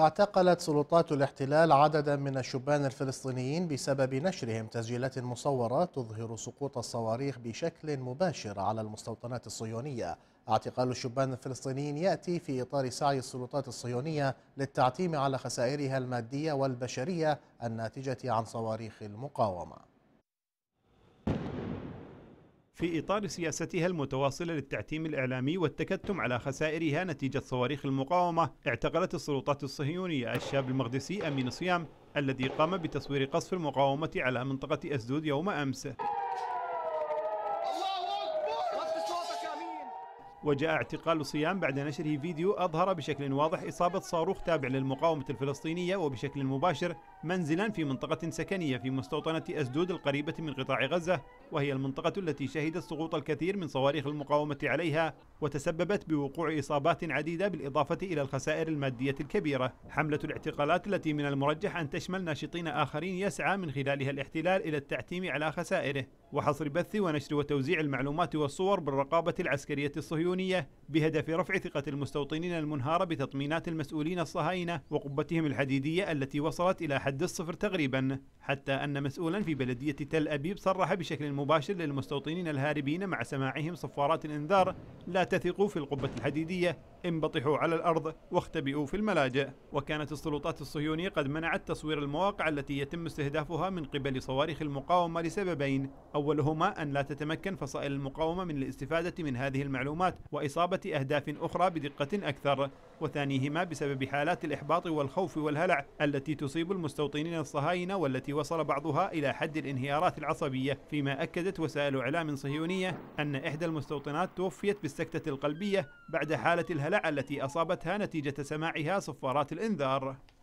اعتقلت سلطات الاحتلال عددا من الشبان الفلسطينيين بسبب نشرهم تسجيلات مصورة تظهر سقوط الصواريخ بشكل مباشر على المستوطنات الصهيونية اعتقال الشبان الفلسطينيين يأتي في إطار سعي السلطات الصهيونية للتعتيم على خسائرها المادية والبشرية الناتجة عن صواريخ المقاومة في إطار سياستها المتواصلة للتعتيم الإعلامي والتكتم على خسائرها نتيجة صواريخ المقاومة اعتقلت السلطات الصهيونية الشاب المقدسي أمين صيام الذي قام بتصوير قصف المقاومة على منطقة أسدود يوم أمس وجاء اعتقال صيام بعد نشره فيديو أظهر بشكل واضح إصابة صاروخ تابع للمقاومة الفلسطينية وبشكل مباشر منزلا في منطقة سكنية في مستوطنة أسدود القريبة من قطاع غزة وهي المنطقة التي شهدت سقوط الكثير من صواريخ المقاومة عليها وتسببت بوقوع إصابات عديدة بالإضافة إلى الخسائر المادية الكبيرة حملة الاعتقالات التي من المرجح أن تشمل ناشطين آخرين يسعى من خلالها الاحتلال إلى التعتيم على خسائره وحصر بث ونشر وتوزيع المعلومات والصور بالرقابة العسكرية الصهيونية الصهيونية بهدف رفع ثقة المستوطنين المنهارة بتطمينات المسؤولين الصهاينة وقبتهم الحديدية التي وصلت إلى حد الصفر تقريبا حتى أن مسؤولا في بلدية تل أبيب صرح بشكل مباشر للمستوطنين الهاربين مع سماعهم صفارات الإنذار لا تثقوا في القبة الحديدية انبطحوا على الأرض واختبئوا في الملاجئ وكانت السلطات الصهيونية قد منعت تصوير المواقع التي يتم استهدافها من قبل صواريخ المقاومة لسببين أولهما أن لا تتمكن فصائل المقاومة من الاستفادة من هذه المعلومات وإصابة أهداف أخرى بدقة أكثر وثانيهما بسبب حالات الإحباط والخوف والهلع التي تصيب المستوطنين الصهاينة والتي وصل بعضها إلى حد الانهيارات العصبية فيما أكدت وسائل إعلام صهيونية أن إحدى المستوطنات توفيت بالسكتة القلبية بعد حالة الهلع التي أصابتها نتيجة سماعها صفارات الإنذار